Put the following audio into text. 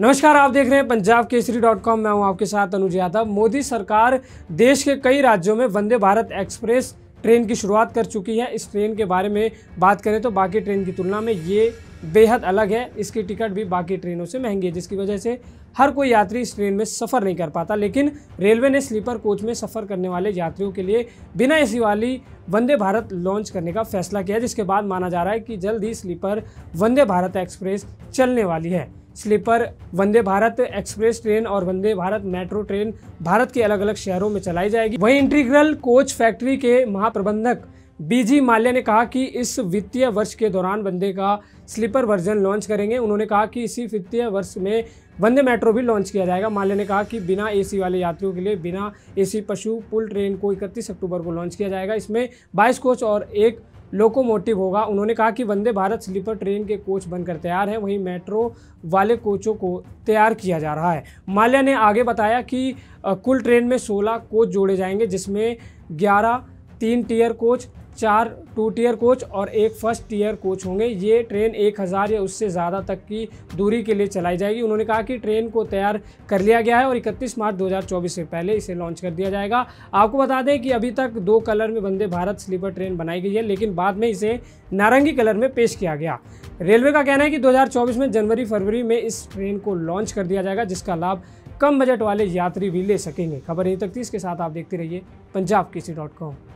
नमस्कार आप देख रहे हैं पंजाब केसरी डॉट कॉम मैं हूं आपके साथ अनुज यादव मोदी सरकार देश के कई राज्यों में वंदे भारत एक्सप्रेस ट्रेन की शुरुआत कर चुकी है इस ट्रेन के बारे में बात करें तो बाकी ट्रेन की तुलना में ये बेहद अलग है इसकी टिकट भी बाकी ट्रेनों से महंगी है जिसकी वजह से हर कोई यात्री इस ट्रेन में सफ़र नहीं कर पाता लेकिन रेलवे ने स्लीपर कोच में सफ़र करने वाले यात्रियों के लिए बिना एसी वाली वंदे भारत लॉन्च करने का फैसला किया जिसके बाद माना जा रहा है कि जल्द ही स्लीपर वंदे भारत एक्सप्रेस चलने वाली है sleeper Vande Bharat express train और वंदे भारत मेट्रो ट्रेन भारत के अलग अलग शहरों में चलाई जाएगी वही इंटीग्रल कोच फैक्ट्री के महाप्रबंधक बीजी माल्या ने कहा कि इस वित्तीय वर्ष के दौरान वंदे का स्लीपर वर्जन लॉन्च करेंगे उन्होंने कहा कि इसी वित्तीय वर्ष में वंदे मेट्रो भी लॉन्च किया जाएगा माल्या ने कहा कि बिना एसी वाले यात्रियों के लिए बिना एसी पशु पुल ट्रेन को इकतीस अक्टूबर को लॉन्च किया जाएगा इसमें बाईस कोच और एक लोकोमोटिव होगा उन्होंने कहा कि वंदे भारत स्लीपर ट्रेन के कोच बनकर तैयार हैं वहीं मेट्रो वाले कोचों को तैयार किया जा रहा है माल्या ने आगे बताया कि कुल ट्रेन में 16 कोच जोड़े जाएंगे जिसमें 11 तीन टीयर कोच चार टू टीयर कोच और एक फर्स्ट टीयर कोच होंगे ये ट्रेन एक हज़ार या उससे ज़्यादा तक की दूरी के लिए चलाई जाएगी उन्होंने कहा कि ट्रेन को तैयार कर लिया गया है और 31 मार्च 2024 से पहले इसे लॉन्च कर दिया जाएगा आपको बता दें कि अभी तक दो कलर में वंदे भारत स्लीपर ट्रेन बनाई गई है लेकिन बाद में इसे नारंगी कलर में पेश किया गया रेलवे का कहना है कि दो में जनवरी फरवरी में इस ट्रेन को लॉन्च कर दिया जाएगा जिसका लाभ कम बजट वाले यात्री भी ले सकेंगे खबर यहीं तक थी इसके साथ आप देखते रहिए पंजाब केसी डॉट कॉम